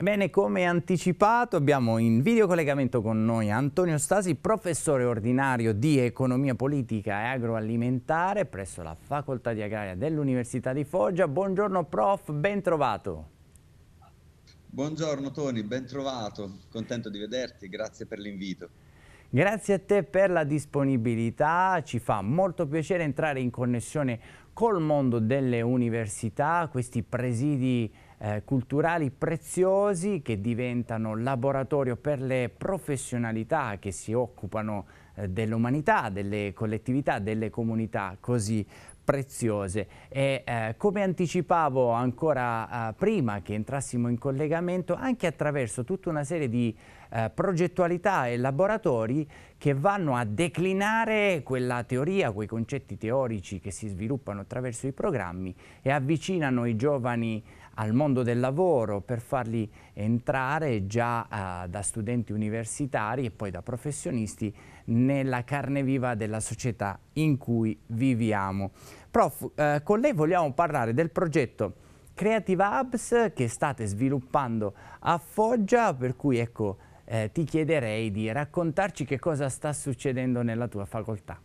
Bene, come anticipato abbiamo in videocollegamento con noi Antonio Stasi, professore ordinario di Economia Politica e Agroalimentare presso la Facoltà di Agraria dell'Università di Foggia. Buongiorno prof, ben trovato. Buongiorno Toni, ben trovato, contento di vederti, grazie per l'invito. Grazie a te per la disponibilità, ci fa molto piacere entrare in connessione col mondo delle università, questi presidi eh, culturali preziosi che diventano laboratorio per le professionalità che si occupano eh, dell'umanità, delle collettività, delle comunità così preziose e eh, come anticipavo ancora eh, prima che entrassimo in collegamento anche attraverso tutta una serie di eh, progettualità e laboratori che vanno a declinare quella teoria, quei concetti teorici che si sviluppano attraverso i programmi e avvicinano i giovani al mondo del lavoro per farli entrare già eh, da studenti universitari e poi da professionisti nella carne viva della società in cui viviamo. Prof, eh, con lei vogliamo parlare del progetto Creative Hubs che state sviluppando a Foggia, per cui ecco, eh, ti chiederei di raccontarci che cosa sta succedendo nella tua facoltà.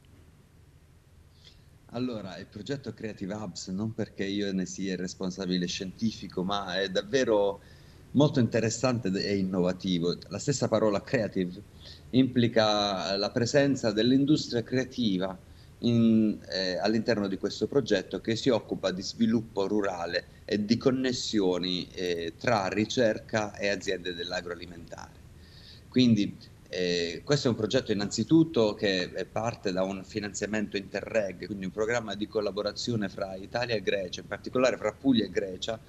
Allora, il progetto Creative Hubs non perché io ne sia il responsabile scientifico, ma è davvero molto interessante e innovativo. La stessa parola creative implica la presenza dell'industria creativa in, eh, all'interno di questo progetto che si occupa di sviluppo rurale e di connessioni eh, tra ricerca e aziende dell'agroalimentare. Quindi questo è un progetto innanzitutto che parte da un finanziamento Interreg, quindi un programma di collaborazione fra Italia e Grecia, in particolare fra Puglia e Grecia,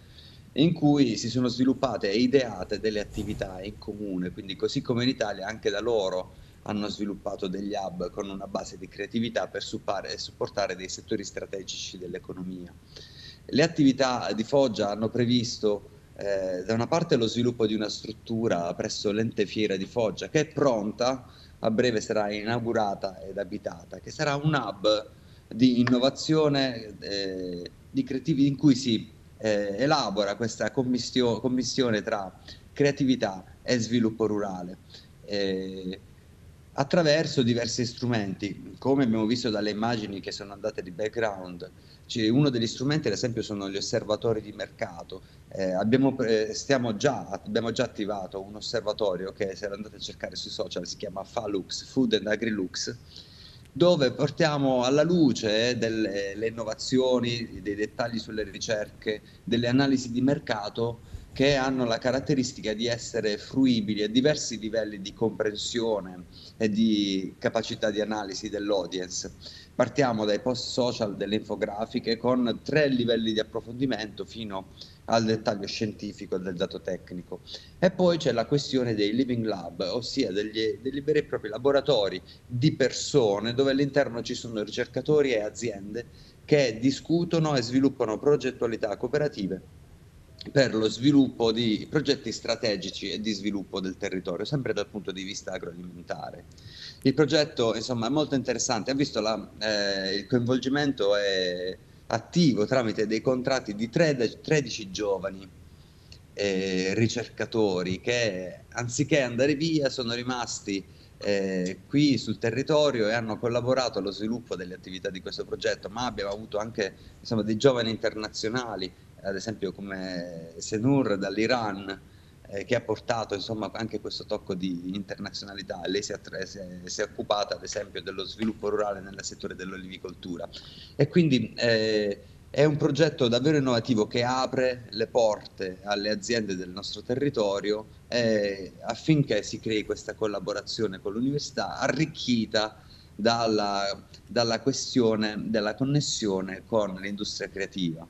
in cui si sono sviluppate e ideate delle attività in comune, quindi così come in Italia anche da loro hanno sviluppato degli hub con una base di creatività per supportare dei settori strategici dell'economia. Le attività di Foggia hanno previsto eh, da una parte lo sviluppo di una struttura presso l'ente fiera di Foggia che è pronta, a breve sarà inaugurata ed abitata, che sarà un hub di innovazione eh, di creativi in cui si eh, elabora questa commissio- commissione tra creatività e sviluppo rurale. Eh, attraverso diversi strumenti, come abbiamo visto dalle immagini che sono andate di background. Cioè, uno degli strumenti, ad esempio, sono gli osservatori di mercato. Eh, abbiamo, eh, già, abbiamo, già, attivato un osservatorio che, se andate a cercare sui social, si chiama Falux, Food and AgriLux dove portiamo alla luce delle innovazioni, dei dettagli sulle ricerche, delle analisi di mercato che hanno la caratteristica di essere fruibili a diversi livelli di comprensione e di capacità di analisi dell'audience. Partiamo dai post social, delle infografiche, con tre livelli di approfondimento fino a al dettaglio scientifico del dato tecnico. E poi c'è la questione dei living lab, ossia degli, degli veri e propri laboratori di persone dove all'interno ci sono ricercatori e aziende che discutono e sviluppano progettualità cooperative per lo sviluppo di progetti strategici e di sviluppo del territorio, sempre dal punto di vista agroalimentare. Il progetto, insomma, è molto interessante, ha visto la, eh, il coinvolgimento e attivo tramite dei contratti di 13, giovani eh, ricercatori che anziché andare via sono rimasti eh, qui sul territorio e hanno collaborato allo sviluppo delle attività di questo progetto, ma abbiamo avuto anche insomma, dei giovani internazionali, ad esempio come Senur dall'Iran, eh, che ha portato insomma, anche questo tocco di internazionalità. Lei si è, si è, occupata ad esempio dello sviluppo rurale nel settore dell'olivicoltura e quindi eh, è un progetto davvero innovativo che apre le porte alle aziende del nostro territorio eh, affinché si crei questa collaborazione con l'università arricchita dalla, dalla questione della connessione con l'industria creativa.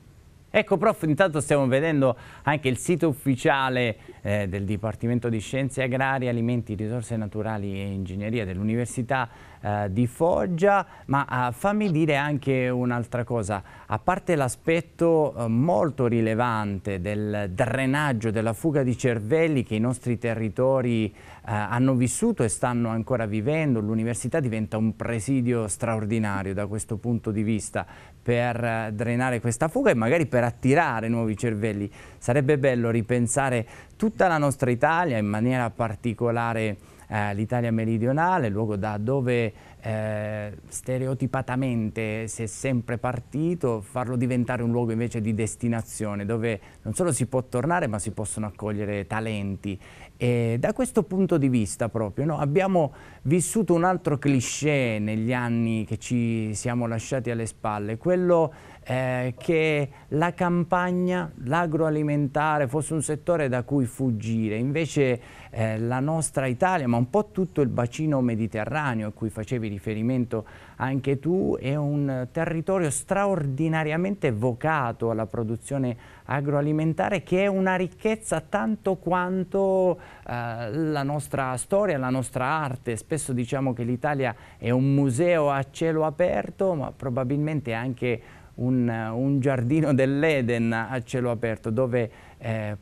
Ecco prof, intanto stiamo vedendo anche il sito ufficiale eh, del Dipartimento di Scienze Agrarie, Alimenti, Risorse Naturali e Ingegneria dell'Università eh, di Foggia, ma eh, fammi dire anche un'altra cosa, a parte l'aspetto eh, molto rilevante del drenaggio, della fuga di cervelli che i nostri territori eh, hanno vissuto e stanno ancora vivendo, l'università diventa un presidio straordinario da questo punto di vista per eh, drenare questa fuga e magari per attirare nuovi cervelli. Sarebbe bello ripensare tutta la nostra Italia, in maniera particolare eh, l'Italia meridionale, luogo da dove eh, stereotipatamente si è sempre partito, farlo diventare un luogo invece di destinazione, dove non solo si può tornare ma si possono accogliere talenti. E da questo punto di vista proprio no, abbiamo vissuto un altro cliché negli anni che ci siamo lasciati alle spalle, quello eh, che la campagna, l'agroalimentare fosse un settore da cui fuggire, invece eh, la nostra Italia, ma un po' tutto il bacino mediterraneo a cui facevi riferimento anche tu, è un territorio straordinariamente vocato alla produzione agroalimentare che è una ricchezza tanto quanto eh, la nostra storia, la nostra arte. Spesso diciamo che l'Italia è un museo a cielo aperto, ma probabilmente anche un, un giardino dell'Eden a cielo aperto dove eh,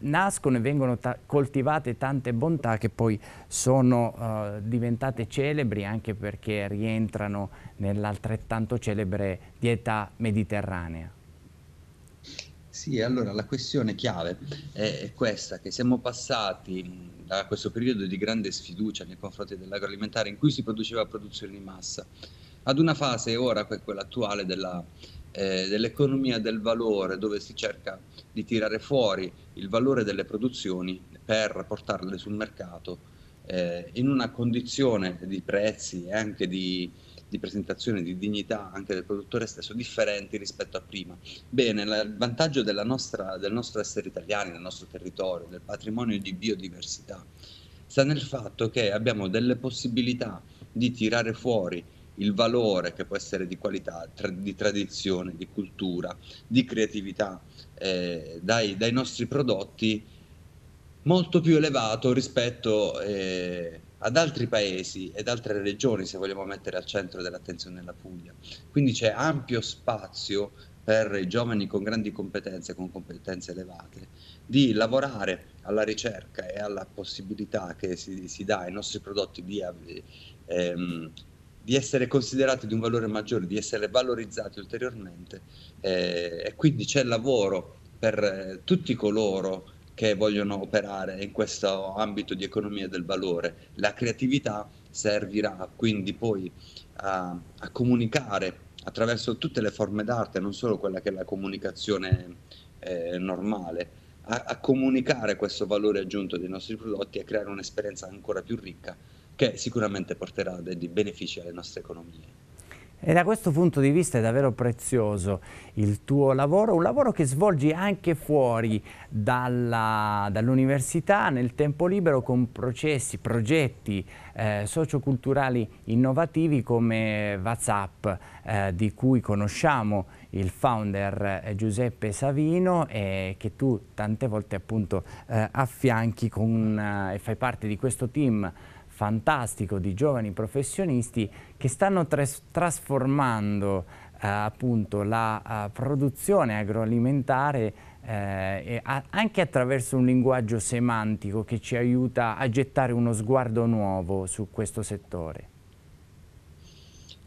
nascono e vengono ta coltivate tante bontà che poi sono uh, diventate celebri anche perché rientrano nell'altrettanto celebre dieta mediterranea. Sì, allora la questione chiave è questa, che siamo passati da questo periodo di grande sfiducia nei confronti dell'agroalimentare in cui si produceva produzione di massa ad una fase ora, che è quella attuale della, eh, dell'economia del valore, dove si cerca di tirare fuori il valore delle produzioni per portarle sul mercato eh, in una condizione di prezzi e anche di, di presentazione di dignità anche del produttore stesso differenti rispetto a prima. Bene, la, il vantaggio nostra, del nostro essere italiani, del nostro territorio, del patrimonio di biodiversità, sta nel fatto che abbiamo delle possibilità di tirare fuori il valore che può essere di qualità, tra, di tradizione, di cultura, di creatività eh, dai, dai, nostri prodotti molto più elevato rispetto eh, ad altri paesi ed altre regioni se vogliamo mettere al centro dell'attenzione la Puglia. Quindi c'è ampio spazio per i giovani con grandi competenze, con competenze elevate, di lavorare alla ricerca e alla possibilità che si, si dà ai nostri prodotti di eh, ehm, di essere considerati di un valore maggiore, di essere valorizzati ulteriormente eh, e quindi c'è lavoro per eh, tutti coloro che vogliono operare in questo ambito di economia del valore. La creatività servirà quindi poi a, a comunicare attraverso tutte le forme d'arte, non solo quella che è la comunicazione eh, normale, a, a comunicare questo valore aggiunto dei nostri prodotti e a creare un'esperienza ancora più ricca che sicuramente porterà dei benefici alle nostre economie. E da questo punto di vista è davvero prezioso il tuo lavoro, un lavoro che svolgi anche fuori dall'università, dall nel tempo libero, con processi, progetti eh, socioculturali innovativi come WhatsApp, eh, di cui conosciamo il founder eh, Giuseppe Savino e eh, che tu tante volte appunto eh, affianchi con, eh, e fai parte di questo team fantastico di giovani professionisti che stanno tras trasformando eh, appunto la uh, produzione agroalimentare eh, a anche attraverso un linguaggio semantico che ci aiuta a gettare uno sguardo nuovo su questo settore.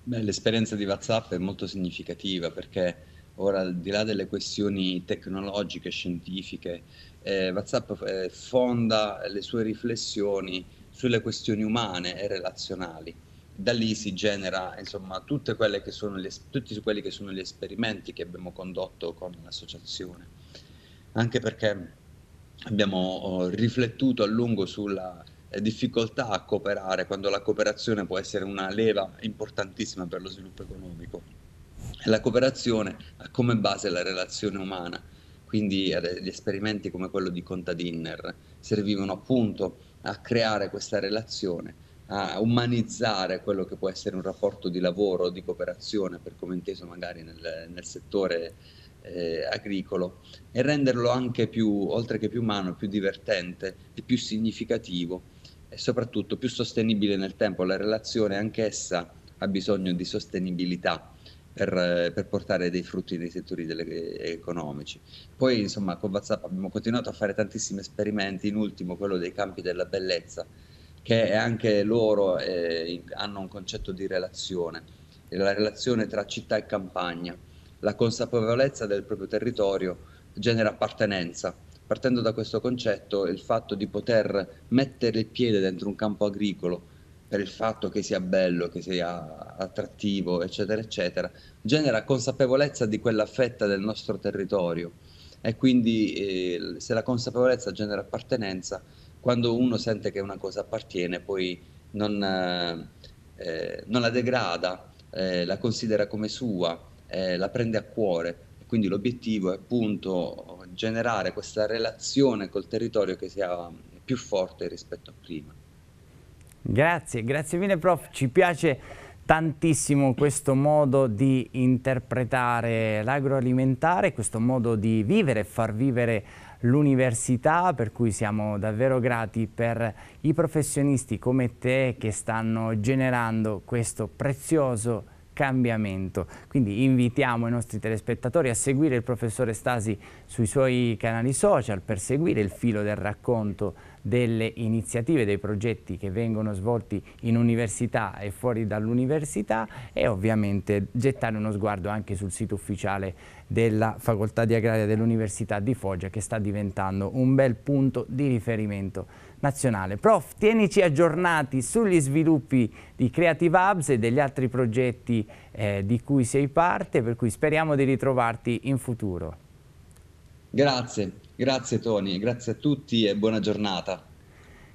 l'esperienza di WhatsApp è molto significativa perché ora al di là delle questioni tecnologiche, scientifiche, eh, WhatsApp eh, fonda le sue riflessioni sulle questioni umane e relazionali. Da lì si genera insomma, tutti quelli che sono gli esperimenti che abbiamo condotto con l'associazione, anche perché abbiamo oh, riflettuto a lungo sulla eh, difficoltà a cooperare quando la cooperazione può essere una leva importantissima per lo sviluppo economico. La cooperazione ha come base la relazione umana quindi gli esperimenti come quello di Contadinner servivano appunto a creare questa relazione, a umanizzare quello che può essere un rapporto di lavoro, di cooperazione, per come inteso magari nel, nel settore eh, agricolo, e renderlo anche più, oltre che più umano, più divertente e più significativo e soprattutto più sostenibile nel tempo. La relazione anch'essa ha bisogno di sostenibilità per, eh, per, portare dei frutti nei settori delle, eh, economici. Poi insomma con WhatsApp abbiamo continuato a fare tantissimi esperimenti, in ultimo quello dei campi della bellezza, che anche loro eh, hanno un concetto di relazione, la relazione tra città e campagna, la consapevolezza del proprio territorio genera appartenenza. Partendo da questo concetto, il fatto di poter mettere il piede dentro un campo agricolo, per il fatto che sia bello, che sia attrattivo, eccetera, eccetera, genera consapevolezza di quella fetta del nostro territorio e quindi eh, se la consapevolezza genera appartenenza, quando uno sente che una cosa appartiene poi non, eh, eh non la degrada, eh, la considera come sua, eh, la prende a cuore. Quindi l'obiettivo è appunto generare questa relazione col territorio che sia più forte rispetto a prima. Grazie, grazie mille prof, ci piace tantissimo questo modo di interpretare l'agroalimentare, questo modo di vivere e far vivere l'università, per cui siamo davvero grati per i professionisti come te che stanno generando questo prezioso cambiamento. Quindi invitiamo i nostri telespettatori a seguire il professore Stasi sui suoi canali social per seguire il filo del racconto delle iniziative, dei progetti che vengono svolti in università e fuori dall'università e ovviamente gettare uno sguardo anche sul sito ufficiale della Facoltà di Agraria dell'Università di Foggia che sta diventando un bel punto di riferimento nazionale. Prof, tienici aggiornati sugli sviluppi di Creative Hubs e degli altri progetti eh, di cui sei parte, per cui speriamo di ritrovarti in futuro. Grazie, grazie Tony, grazie a tutti e buona giornata.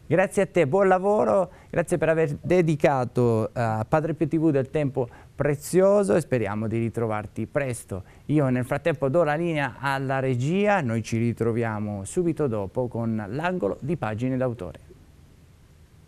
Grazie a te, buon lavoro, grazie per aver dedicato eh, a Padre Pio TV del tempo prezioso e speriamo di ritrovarti presto. Io nel frattempo do la linea alla regia, noi ci ritroviamo subito dopo con l'angolo di pagine d'autore.